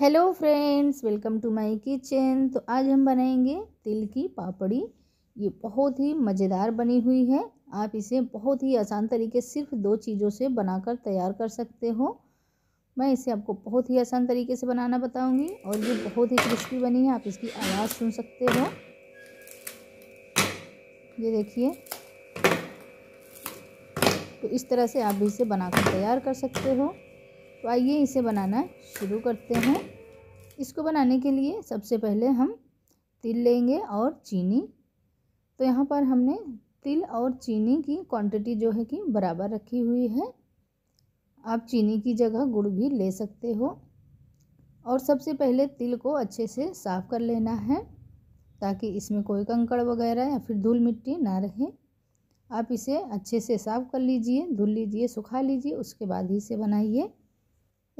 hello friends welcome to my kitchen तो आज हम बनाएंगे तिल की पापड़ी ये बहुत ही मज़ेदार बनी हुई है आप इसे बहुत ही आसान तरीके सिर्फ दो चीज़ों से बनाकर तैयार कर सकते हो मैं इसे आपको बहुत ही आसान तरीके से बनाना बताऊंगी और ये बहुत ही क्रिस्पी बनी है आप इसकी आवाज़ सुन सकते हो ये देखिए तो इस तरह से आप भी इसे बनाकर तैयार कर सकते हो तो आइए इसे बनाना शुरू करते हैं इसको बनाने के लिए सबसे पहले हम तिल लेंगे और चीनी तो यहाँ पर हमने तिल और चीनी की क्वांटिटी जो है कि बराबर रखी हुई है आप चीनी की जगह गुड़ भी ले सकते हो और सबसे पहले तिल को अच्छे से साफ़ कर लेना है ताकि इसमें कोई कंकड़ वगैरह या फिर धूल मिट्टी ना रहे आप इसे अच्छे से साफ़ कर लीजिए धुल लीजिए सुखा लीजिए उसके बाद ही इसे बनाइए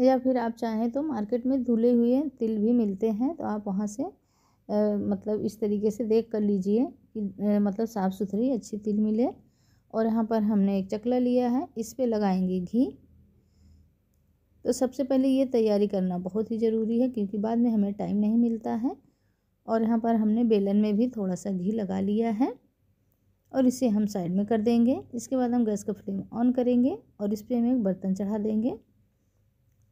या फिर आप चाहें तो मार्केट में धुले हुए तिल भी मिलते हैं तो आप वहाँ से आ, मतलब इस तरीके से देख कर लीजिए कि मतलब साफ़ सुथरी अच्छी तिल मिले और यहाँ पर हमने एक चकला लिया है इस पर लगाएंगे घी तो सबसे पहले ये तैयारी करना बहुत ही ज़रूरी है क्योंकि बाद में हमें टाइम नहीं मिलता है और यहाँ पर हमने बेलन में भी थोड़ा सा घी लगा लिया है और इसे हम साइड में कर देंगे इसके बाद हम गैस का फ्लेम ऑन करेंगे और इस पर हम एक बर्तन चढ़ा देंगे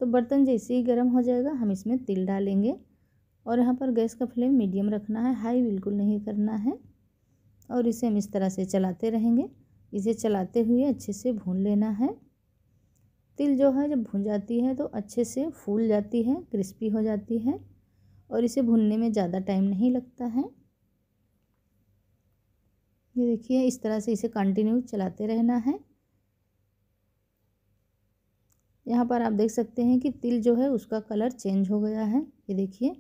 तो बर्तन जैसे ही गर्म हो जाएगा हम इसमें तिल डालेंगे और यहाँ पर गैस का फ्लेम मीडियम रखना है हाई बिल्कुल नहीं करना है और इसे हम इस तरह से चलाते रहेंगे इसे चलाते हुए अच्छे से भून लेना है तिल जो है जब भून जाती है तो अच्छे से फूल जाती है क्रिस्पी हो जाती है और इसे भूनने में ज़्यादा टाइम नहीं लगता है ये देखिए इस तरह से इसे कंटिन्यू चलाते रहना है यहाँ पर आप देख सकते हैं कि तिल जो है उसका कलर चेंज हो गया है ये देखिए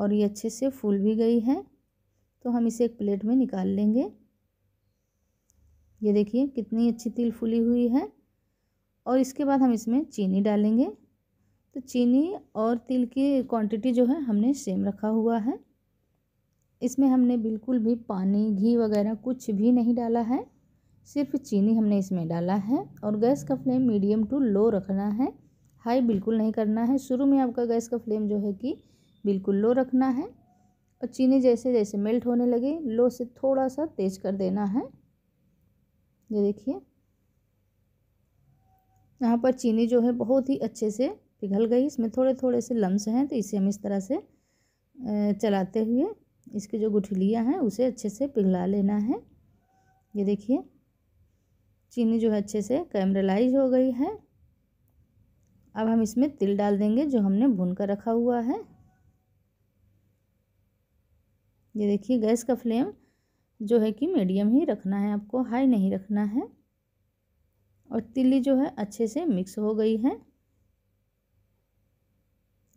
और ये अच्छे से फूल भी गई है तो हम इसे एक प्लेट में निकाल लेंगे ये देखिए कितनी अच्छी तिल फूली हुई है और इसके बाद हम इसमें चीनी डालेंगे तो चीनी और तिल की क्वांटिटी जो है हमने सेम रखा हुआ है इसमें हमने बिल्कुल भी पानी घी वगैरह कुछ भी नहीं डाला है सिर्फ चीनी हमने इसमें डाला है और गैस का फ्लेम मीडियम टू लो रखना है हाई बिल्कुल नहीं करना है शुरू में आपका गैस का फ्लेम जो है कि बिल्कुल लो रखना है और चीनी जैसे जैसे मेल्ट होने लगे लो से थोड़ा सा तेज कर देना है ये देखिए यहाँ पर चीनी जो है बहुत ही अच्छे से पिघल गई इसमें थोड़े थोड़े से लम्स हैं तो इसे हम इस तरह से चलाते हुए इसकी जो गुठलियाँ हैं उसे अच्छे से पिघला लेना है ये देखिए चीनी जो है अच्छे से कैमरलाइज हो गई है अब हम इसमें तिल डाल देंगे जो हमने भून कर रखा हुआ है ये देखिए गैस का फ्लेम जो है कि मीडियम ही रखना है आपको हाई नहीं रखना है और तिली जो है अच्छे से मिक्स हो गई है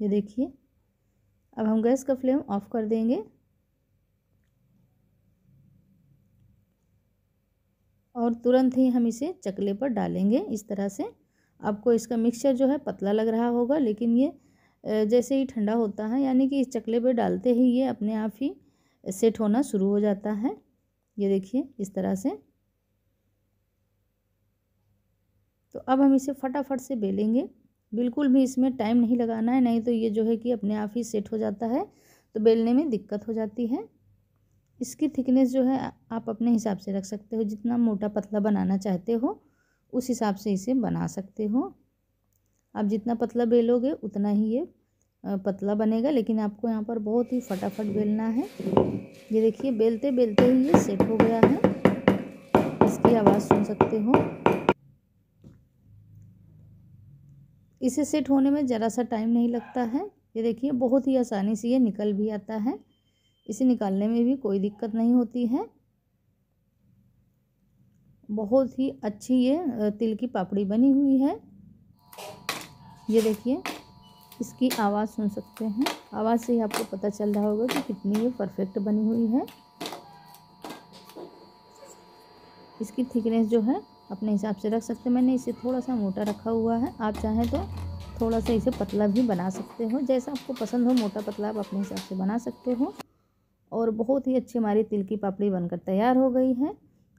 ये देखिए अब हम गैस का फ्लेम ऑफ कर देंगे और तुरंत ही हम इसे चकले पर डालेंगे इस तरह से आपको इसका मिक्सचर जो है पतला लग रहा होगा लेकिन ये जैसे ही ठंडा होता है यानी कि इस चकले पर डालते ही ये अपने आप ही सेट होना शुरू हो जाता है ये देखिए इस तरह से तो अब हम इसे फटाफट से बेलेंगे बिल्कुल भी इसमें टाइम नहीं लगाना है नहीं तो ये जो है कि अपने आप ही सेट हो जाता है तो बेलने में दिक्कत हो जाती है इसकी थिकनेस जो है आप अपने हिसाब से रख सकते हो जितना मोटा पतला बनाना चाहते हो उस हिसाब से इसे बना सकते हो आप जितना पतला बेलोगे उतना ही ये पतला बनेगा लेकिन आपको यहाँ पर बहुत ही फटाफट बेलना है ये देखिए बेलते बेलते ही ये सेट हो गया है इसकी आवाज़ सुन सकते हो इसे सेट होने में ज़रा सा टाइम नहीं लगता है ये देखिए बहुत ही आसानी से ये निकल भी आता है इसे निकालने में भी कोई दिक्कत नहीं होती है बहुत ही अच्छी ये तिल की पापड़ी बनी हुई है ये देखिए इसकी आवाज़ सुन सकते हैं आवाज़ से ही आपको पता चल रहा होगा कि कितनी ये परफेक्ट बनी हुई है इसकी थिकनेस जो है अपने हिसाब से रख सकते हैं मैंने इसे थोड़ा सा मोटा रखा हुआ है आप चाहें तो थोड़ा सा इसे पतला भी बना सकते हो जैसा आपको पसंद हो मोटा पतला आप अपने हिसाब से बना सकते हो और बहुत ही अच्छी हमारी तिल की पापड़ी बनकर तैयार हो गई है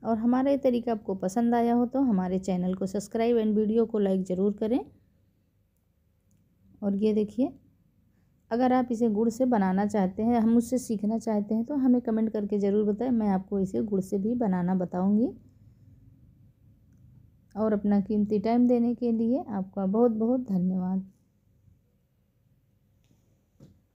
और हमारा ये तरीका आपको पसंद आया हो तो हमारे चैनल को सब्सक्राइब एंड वीडियो को लाइक ज़रूर करें और ये देखिए अगर आप इसे गुड़ से बनाना चाहते हैं हम उससे सीखना चाहते हैं तो हमें कमेंट करके ज़रूर बताएं मैं आपको इसे गुड़ से भी बनाना बताऊंगी और अपना कीमती टाइम देने के लिए आपका बहुत बहुत धन्यवाद